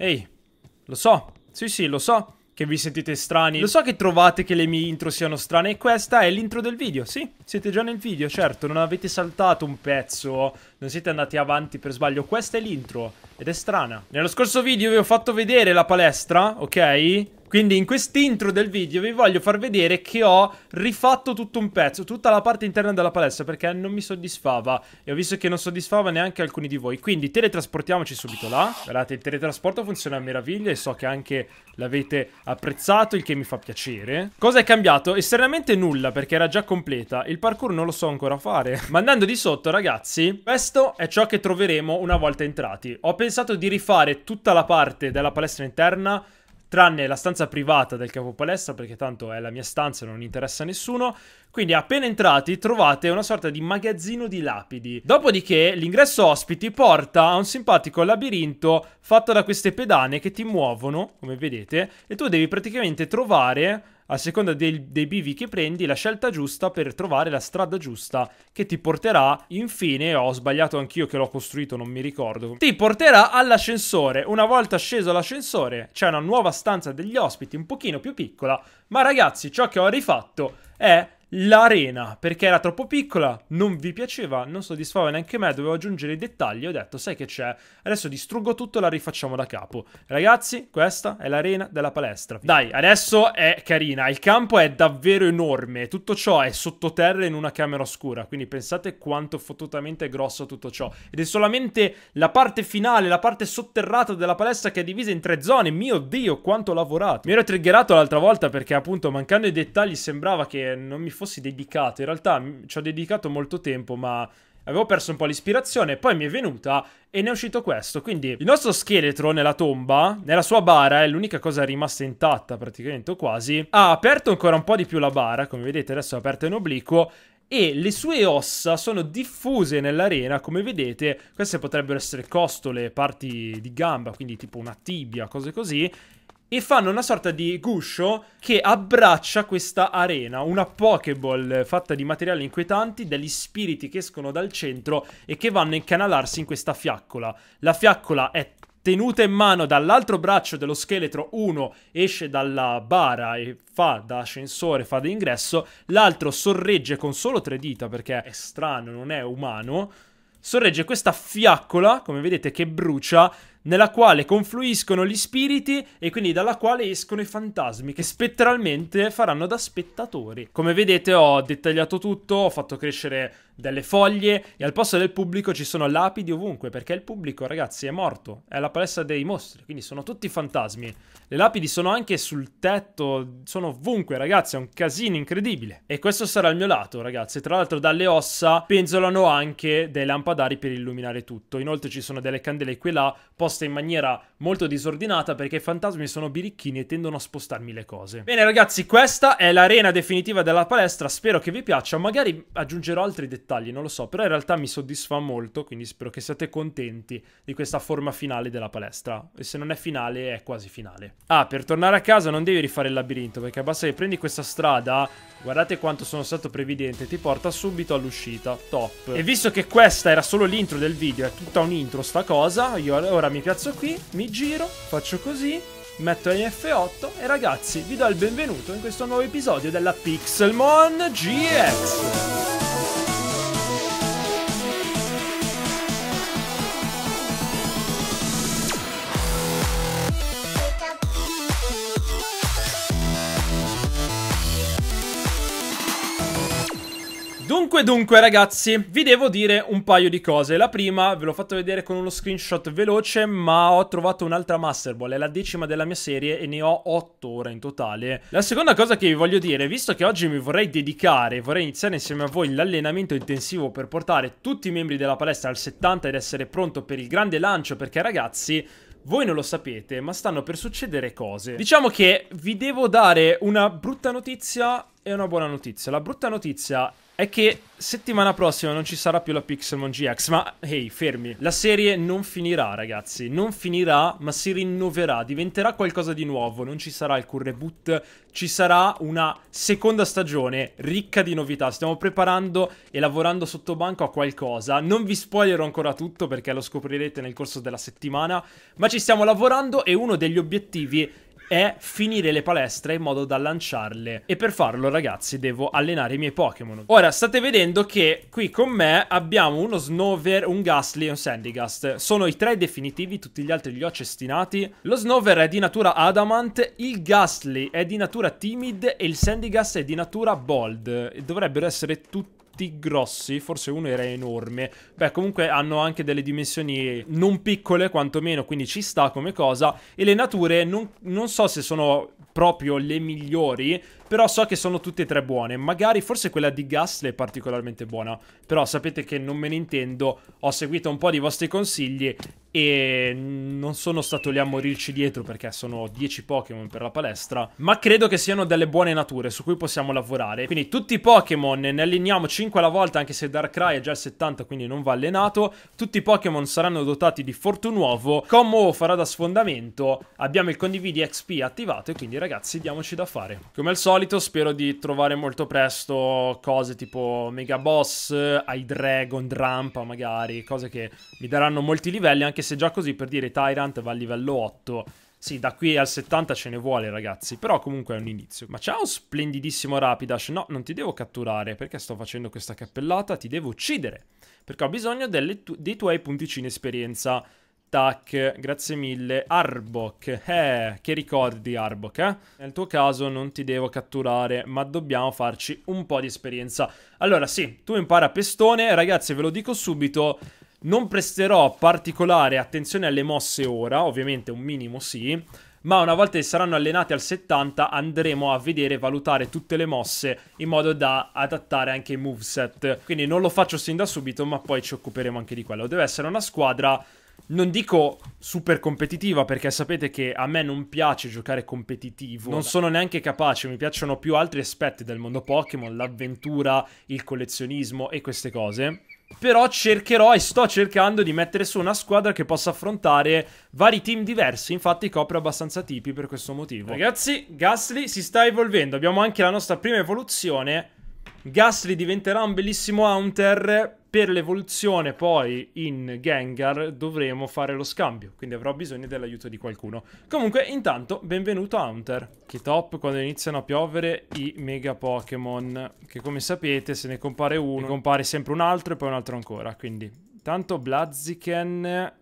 Ehi, lo so, sì sì, lo so che vi sentite strani. Lo so che trovate che le mie intro siano strane e questa è l'intro del video, sì, siete già nel video, certo, non avete saltato un pezzo, non siete andati avanti per sbaglio, questa è l'intro ed è strana. Nello scorso video vi ho fatto vedere la palestra, ok? Quindi in quest'intro del video vi voglio far vedere che ho rifatto tutto un pezzo, tutta la parte interna della palestra perché non mi soddisfava e ho visto che non soddisfava neanche alcuni di voi. Quindi teletrasportiamoci subito là. Guardate, il teletrasporto funziona a meraviglia e so che anche l'avete apprezzato, il che mi fa piacere. Cosa è cambiato? Esternamente nulla perché era già completa. Il parkour non lo so ancora fare. Ma andando di sotto, ragazzi, questo è ciò che troveremo una volta entrati. Ho pensato di rifare tutta la parte della palestra interna tranne la stanza privata del capopalestra, perché tanto è la mia stanza e non interessa a nessuno. Quindi appena entrati trovate una sorta di magazzino di lapidi. Dopodiché l'ingresso ospiti porta a un simpatico labirinto fatto da queste pedane che ti muovono, come vedete, e tu devi praticamente trovare a seconda dei, dei BV che prendi, la scelta giusta per trovare la strada giusta che ti porterà, infine, ho sbagliato anch'io che l'ho costruito, non mi ricordo, ti porterà all'ascensore. Una volta sceso l'ascensore c'è una nuova stanza degli ospiti, un pochino più piccola, ma ragazzi ciò che ho rifatto è L'arena, perché era troppo piccola, non vi piaceva, non soddisfava neanche me, dovevo aggiungere i dettagli, ho detto, sai che c'è, adesso distruggo tutto e la rifacciamo da capo. Ragazzi, questa è l'arena della palestra. Dai, adesso è carina, il campo è davvero enorme, tutto ciò è sottoterra in una camera oscura, quindi pensate quanto fottutamente è grosso tutto ciò. Ed è solamente la parte finale, la parte sotterrata della palestra che è divisa in tre zone, mio Dio, quanto ho lavorato. Mi ero triggerato l'altra volta perché appunto mancando i dettagli sembrava che non mi fossi dedicato. In realtà ci ho dedicato molto tempo, ma avevo perso un po' l'ispirazione, poi mi è venuta e ne è uscito questo. Quindi il nostro scheletro nella tomba, nella sua bara, è l'unica cosa rimasta intatta praticamente o quasi, ha aperto ancora un po' di più la bara, come vedete adesso è aperta in obliquo, e le sue ossa sono diffuse nell'arena, come vedete, queste potrebbero essere costole, parti di gamba, quindi tipo una tibia, cose così, e fanno una sorta di guscio che abbraccia questa arena, una Pokéball fatta di materiali inquietanti, degli spiriti che escono dal centro e che vanno a incanalarsi in questa fiaccola. La fiaccola è tenuta in mano dall'altro braccio dello scheletro, uno esce dalla bara e fa da ascensore, fa da ingresso, l'altro sorregge con solo tre dita perché è strano, non è umano, sorregge questa fiaccola, come vedete, che brucia nella quale confluiscono gli spiriti e quindi dalla quale escono i fantasmi che spettralmente faranno da spettatori. Come vedete ho dettagliato tutto, ho fatto crescere delle foglie e al posto del pubblico ci sono lapidi ovunque perché il pubblico ragazzi è morto, è la palestra dei mostri, quindi sono tutti fantasmi. Le lapidi sono anche sul tetto, sono ovunque ragazzi, è un casino incredibile. E questo sarà il mio lato ragazzi, tra l'altro dalle ossa penzolano anche dei lampadari per illuminare tutto, inoltre ci sono delle candele qui e là, mossa in maniera molto disordinata perché i fantasmi sono birichini e tendono a spostarmi le cose. Bene ragazzi, questa è l'arena definitiva della palestra, spero che vi piaccia, magari aggiungerò altri dettagli, non lo so, però in realtà mi soddisfa molto, quindi spero che siate contenti di questa forma finale della palestra. E se non è finale, è quasi finale. Ah, per tornare a casa non devi rifare il labirinto, perché basta che prendi questa strada Guardate quanto sono stato previdente, ti porta subito all'uscita, top. E visto che questa era solo l'intro del video, è tutta un'intro sta cosa, io ora mi piazzo qui, mi giro, faccio così, metto in F8 e ragazzi vi do il benvenuto in questo nuovo episodio della Pixelmon GX. Dunque dunque ragazzi, vi devo dire un paio di cose. La prima ve l'ho fatto vedere con uno screenshot veloce, ma ho trovato un'altra Master Ball, è la decima della mia serie e ne ho 8 ore in totale. La seconda cosa che vi voglio dire, visto che oggi mi vorrei dedicare, vorrei iniziare insieme a voi l'allenamento intensivo per portare tutti i membri della palestra al 70 ed essere pronto per il grande lancio, perché ragazzi... Voi non lo sapete, ma stanno per succedere cose. Diciamo che vi devo dare una brutta notizia e una buona notizia. La brutta notizia è che settimana prossima non ci sarà più la Pixelmon GX, ma hey, fermi. La serie non finirà, ragazzi. Non finirà, ma si rinnoverà, diventerà qualcosa di nuovo. Non ci sarà alcun reboot, ci sarà una seconda stagione ricca di novità. Stiamo preparando e lavorando sotto banco a qualcosa. Non vi spoilerò ancora tutto perché lo scoprirete nel corso della settimana, ma ci stiamo lavorando e uno degli obiettivi è finire le palestre in modo da lanciarle. E per farlo, ragazzi, devo allenare i miei Pokémon. Ora, state vedendo che qui con me abbiamo uno Snover, un Ghastly e un Sandygast. Sono i tre definitivi, tutti gli altri li ho cestinati. Lo Snover è di natura Adamant, il Ghastly è di natura Timid e il Sandygast è di natura Bold. Dovrebbero essere tutti tutti grossi, forse uno era enorme. Beh, comunque hanno anche delle dimensioni non piccole quantomeno, quindi ci sta come cosa. E le nature non, non so se sono proprio le migliori, però so che sono tutte e tre buone. Magari forse quella di Gastle è particolarmente buona. Però sapete che non me ne intendo. Ho seguito un po' di vostri consigli e non sono stato lì a morirci dietro perché sono 10 Pokémon per la palestra, ma credo che siano delle buone nature su cui possiamo lavorare. Quindi tutti i Pokémon ne alleniamo 5 alla volta, anche se Darkrai è già il 70, quindi non va allenato. Tutti i Pokémon saranno dotati di Fortu Nuovo. Commo farà da sfondamento, abbiamo il condividi XP attivato e quindi ragazzi diamoci da fare. Come al solito solito spero di trovare molto presto cose tipo Mega Boss, ai Dragon, Drampa magari, cose che mi daranno molti livelli, anche se già così per dire Tyrant va a livello 8. Sì, da qui al 70 ce ne vuole, ragazzi. Però comunque è un inizio. Ma ciao, splendidissimo Rapidash. No, non ti devo catturare perché sto facendo questa cappellata. Ti devo uccidere. Perché ho bisogno tu dei tuoi punticini esperienza. Tac, grazie mille. Arbok, eh, che ricordi Arbok, eh? Nel tuo caso non ti devo catturare, ma dobbiamo farci un po' di esperienza. Allora, sì, tu impara a pestone, ragazzi, ve lo dico subito, non presterò particolare attenzione alle mosse ora, ovviamente un minimo sì, ma una volta che saranno allenati al 70 andremo a vedere e valutare tutte le mosse in modo da adattare anche i moveset. Quindi non lo faccio sin da subito, ma poi ci occuperemo anche di quello. Deve essere una squadra non dico super competitiva perché sapete che a me non piace giocare competitivo, non sono neanche capace, mi piacciono più altri aspetti del mondo Pokémon, l'avventura, il collezionismo e queste cose. Però cercherò e sto cercando di mettere su una squadra che possa affrontare vari team diversi. Infatti, copre abbastanza tipi per questo motivo. Ragazzi, Gasly si sta evolvendo. Abbiamo anche la nostra prima evoluzione Gasly diventerà un bellissimo Hunter. Per l'evoluzione poi in Gengar dovremo fare lo scambio, quindi avrò bisogno dell'aiuto di qualcuno. Comunque, intanto, benvenuto a Hunter. Che top quando iniziano a piovere i mega Pokémon, che come sapete se ne compare uno, ne compare sempre un altro e poi un altro ancora. Quindi, intanto Blaziken...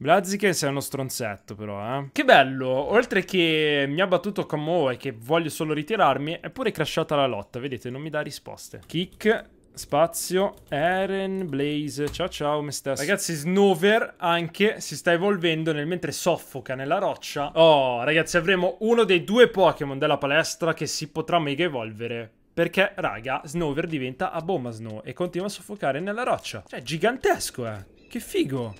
Blaziken sei uno stronzetto però, eh. Che bello, oltre che mi ha battuto con Mo e che voglio solo ritirarmi, è pure crashata la lotta, vedete, non mi dà risposte. Kick, spazio, Eren, Blaze, ciao ciao me stesso. Ragazzi, Snover anche si sta evolvendo nel mentre soffoca nella roccia. Oh, ragazzi, avremo uno dei due Pokémon della palestra che si potrà mega evolvere perché, raga, Snover diventa Abomasnow e continua a soffocare nella roccia. Cioè, gigantesco, eh. Che figo.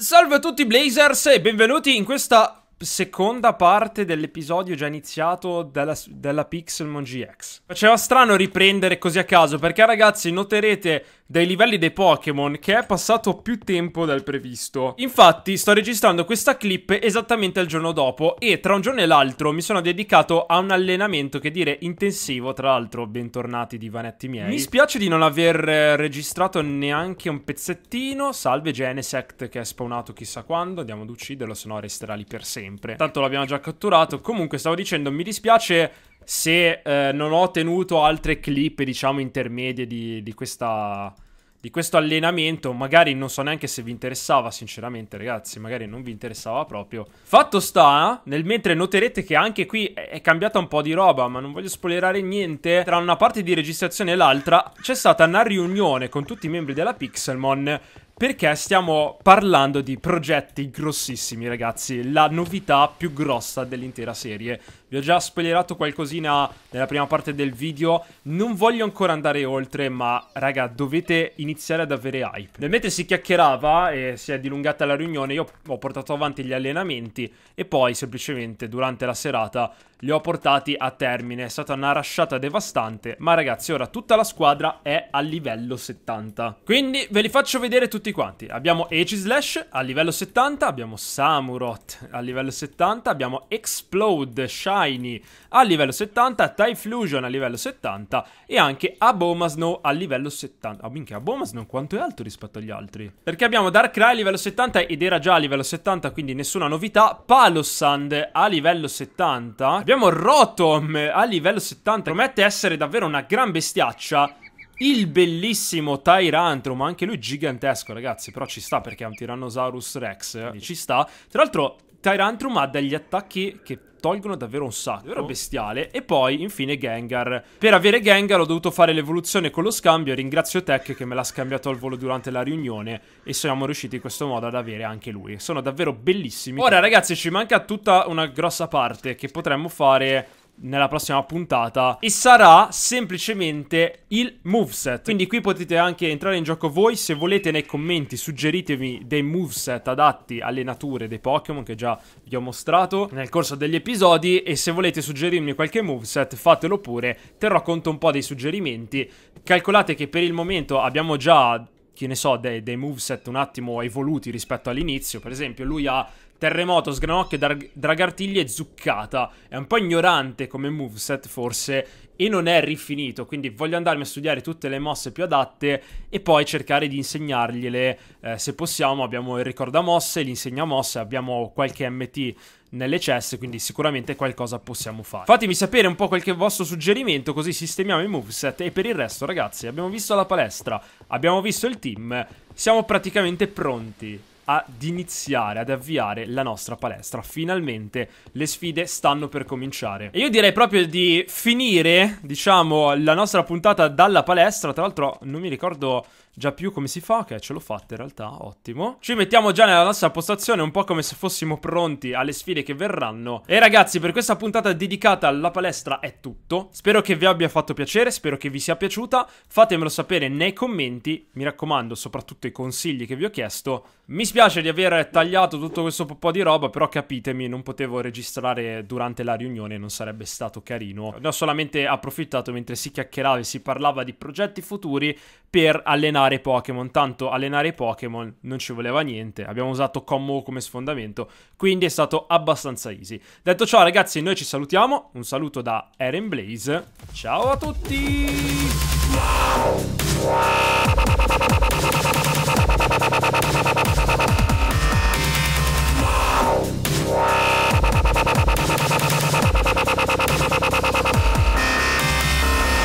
Salve a tutti Blazers e benvenuti in questa seconda parte dell'episodio già iniziato della, della Pixelmon GX. Faceva strano riprendere così a caso, perché ragazzi noterete dai livelli dei Pokémon che è passato più tempo del previsto. Infatti sto registrando questa clip esattamente il giorno dopo e tra un giorno e l'altro mi sono dedicato a un allenamento che dire intensivo, tra l'altro bentornati divanetti miei. Mi spiace di non aver eh, registrato neanche un pezzettino, salve Genesect che è spawnato chissà quando, andiamo ad ucciderlo se no resterà lì per sempre sempre. Tanto l'abbiamo già catturato. Comunque, stavo dicendo, mi dispiace se eh, non ho tenuto altre clip, diciamo, intermedie di, di, questa, di questo allenamento. Magari non so neanche se vi interessava, sinceramente, ragazzi. Magari non vi interessava proprio. Fatto sta, nel mentre noterete che anche qui è cambiata un po' di roba, ma non voglio spoilerare niente. Tra una parte di registrazione e l'altra c'è stata una riunione con tutti i membri della Pixelmon perché stiamo parlando di progetti grossissimi, ragazzi. La novità più grossa dell'intera serie vi ho già spoilerato qualcosina nella prima parte del video. Non voglio ancora andare oltre, ma raga, dovete iniziare ad avere hype. Nel mentre si chiacchierava e si è dilungata la riunione, io ho portato avanti gli allenamenti e poi semplicemente durante la serata li ho portati a termine. È stata una rasciata devastante, ma ragazzi, ora tutta la squadra è a livello 70. Quindi ve li faccio vedere tutti quanti. Abbiamo Age Slash a livello 70, abbiamo Samurot a livello 70, abbiamo Explode, Shadow Shiny a livello 70, Typhlosion a livello 70 e anche Abomasnow a livello 70. Ah, oh, minchia, Abomasnow quanto è alto rispetto agli altri? Perché abbiamo Darkrai a livello 70 ed era già a livello 70, quindi nessuna novità. Palossand a livello 70. Abbiamo Rotom a livello 70. Promette essere davvero una gran bestiaccia. Il bellissimo Tyrantrum, anche lui gigantesco ragazzi, però ci sta perché è un Tyrannosaurus Rex, ci sta. Tra l'altro Tyrantrum ha degli attacchi che tolgono davvero un sacco. Era bestiale. E poi, infine, Gengar. Per avere Gengar ho dovuto fare l'evoluzione con lo scambio. Ringrazio Tech che me l'ha scambiato al volo durante la riunione. E siamo riusciti in questo modo ad avere anche lui. Sono davvero bellissimi. Ora, ragazzi, ci manca tutta una grossa parte che potremmo fare nella prossima puntata e sarà semplicemente il moveset. Quindi qui potete anche entrare in gioco voi, se volete nei commenti suggeritemi dei moveset adatti alle nature dei Pokémon che già vi ho mostrato nel corso degli episodi e se volete suggerirmi qualche moveset fatelo pure, terrò conto un po' dei suggerimenti. Calcolate che per il momento abbiamo già che ne so, dei, dei moveset un attimo evoluti rispetto all'inizio. Per esempio, lui ha Terremoto, sgranocchio, drag dragartiglie e zuccata. È un po' ignorante come moveset forse e non è rifinito, quindi voglio andarmi a studiare tutte le mosse più adatte e poi cercare di insegnargliele eh, se possiamo. Abbiamo il ricorda mosse, l'insegna mosse, abbiamo qualche MT nelle ceste, quindi sicuramente qualcosa possiamo fare. Fatemi sapere un po' qualche vostro suggerimento, così sistemiamo i moveset e per il resto ragazzi abbiamo visto la palestra, abbiamo visto il team, siamo praticamente pronti ad iniziare, ad avviare la nostra palestra. Finalmente le sfide stanno per cominciare. E io direi proprio di finire, diciamo, la nostra puntata dalla palestra. Tra l'altro non mi ricordo Già più come si fa? Ok, ce l'ho fatta in realtà, ottimo. Ci mettiamo già nella nostra postazione, un po' come se fossimo pronti alle sfide che verranno. E ragazzi, per questa puntata dedicata alla palestra è tutto. Spero che vi abbia fatto piacere, spero che vi sia piaciuta. Fatemelo sapere nei commenti, mi raccomando, soprattutto i consigli che vi ho chiesto. Mi spiace di aver tagliato tutto questo po' di roba, però capitemi, non potevo registrare durante la riunione, non sarebbe stato carino. Ne ho solamente approfittato mentre si chiacchierava e si parlava di progetti futuri per allenare fare Pokémon, tanto allenare i Pokémon non ci voleva niente, abbiamo usato Commo come sfondamento, quindi è stato abbastanza easy. Detto ciò ragazzi, noi ci salutiamo, un saluto da Eren Blaze, ciao a tutti!